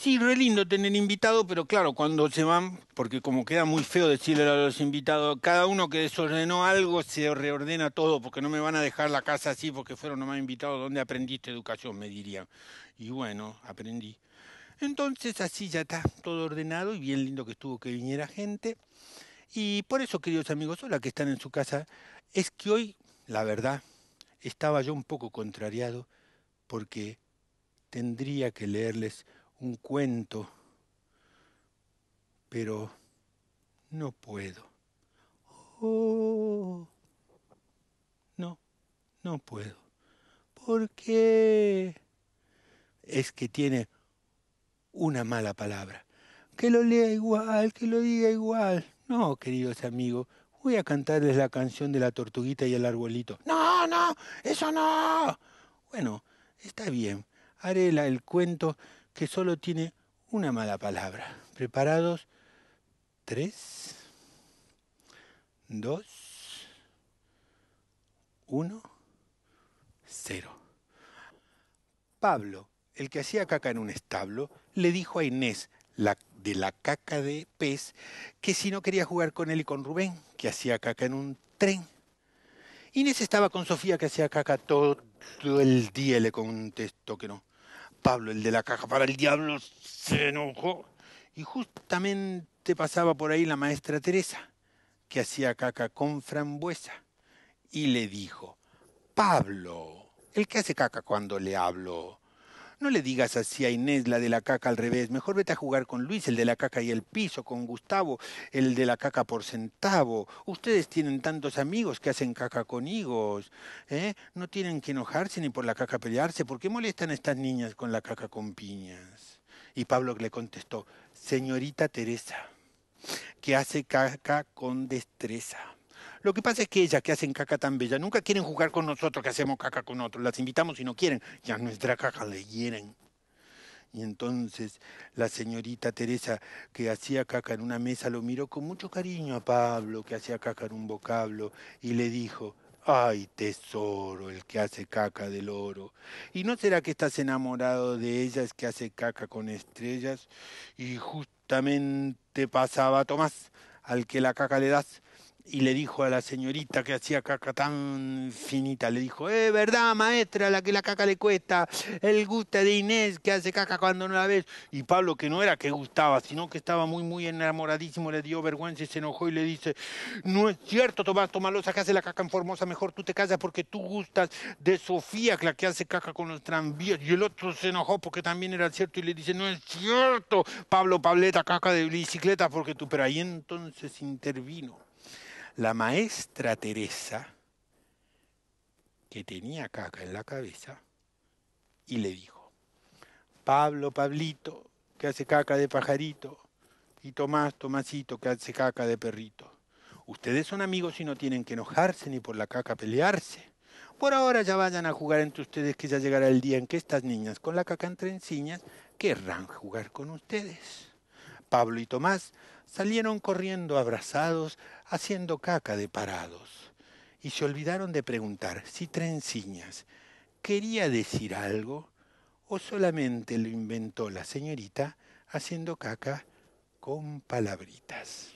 Sí, re lindo tener invitado, pero claro, cuando se van, porque como queda muy feo decirle a los invitados, cada uno que desordenó algo se reordena todo, porque no me van a dejar la casa así porque fueron nomás invitados, ¿dónde aprendiste educación? me dirían. Y bueno, aprendí. Entonces así ya está todo ordenado y bien lindo que estuvo que viniera gente. Y por eso, queridos amigos, hola que están en su casa, es que hoy, la verdad, estaba yo un poco contrariado porque tendría que leerles un cuento, pero no puedo. Oh, no, no puedo. ¿Por qué? Es que tiene una mala palabra. Que lo lea igual, que lo diga igual. No, queridos amigos, voy a cantarles la canción de la tortuguita y el arbolito. No, no, eso no. Bueno, está bien. Haré el cuento que solo tiene una mala palabra. ¿Preparados? Tres, dos, uno, cero. Pablo, el que hacía caca en un establo, le dijo a Inés, la, de la caca de pez, que si no quería jugar con él y con Rubén, que hacía caca en un tren. Inés estaba con Sofía, que hacía caca todo el día, y le contestó que no. Pablo, el de la caja para el diablo, se enojó. Y justamente pasaba por ahí la maestra Teresa, que hacía caca con frambuesa, y le dijo, Pablo, el que hace caca cuando le hablo, no le digas así a Inés, la de la caca al revés. Mejor vete a jugar con Luis, el de la caca y el piso, con Gustavo, el de la caca por centavo. Ustedes tienen tantos amigos que hacen caca con higos. ¿eh? No tienen que enojarse ni por la caca pelearse. ¿Por qué molestan a estas niñas con la caca con piñas? Y Pablo le contestó, señorita Teresa, que hace caca con destreza. Lo que pasa es que ellas que hacen caca tan bella nunca quieren jugar con nosotros que hacemos caca con otros. Las invitamos y no quieren. Ya nuestra caca le quieren. Y entonces la señorita Teresa, que hacía caca en una mesa, lo miró con mucho cariño a Pablo, que hacía caca en un vocablo, y le dijo, ay tesoro, el que hace caca del oro. ¿Y no será que estás enamorado de ellas que hace caca con estrellas? Y justamente pasaba Tomás, al que la caca le das, y le dijo a la señorita que hacía caca tan finita, le dijo, es eh, verdad, maestra, la que la caca le cuesta, el gusta de Inés que hace caca cuando no la ves. Y Pablo, que no era que gustaba, sino que estaba muy, muy enamoradísimo, le dio vergüenza y se enojó y le dice, no es cierto, Tomás Tomalosa, que hace la caca en Formosa, mejor tú te callas porque tú gustas de Sofía, que la que hace caca con los tranvías. Y el otro se enojó porque también era cierto y le dice, no es cierto, Pablo Pableta, caca de bicicleta porque tú, pero ahí entonces intervino la maestra Teresa, que tenía caca en la cabeza, y le dijo, Pablo, Pablito, que hace caca de pajarito, y Tomás, Tomasito, que hace caca de perrito. Ustedes son amigos y no tienen que enojarse ni por la caca pelearse. Por ahora ya vayan a jugar entre ustedes que ya llegará el día en que estas niñas con la caca entre enciñas querrán jugar con ustedes. Pablo y Tomás salieron corriendo abrazados, haciendo caca de parados. Y se olvidaron de preguntar si Trenciñas quería decir algo o solamente lo inventó la señorita haciendo caca con palabritas.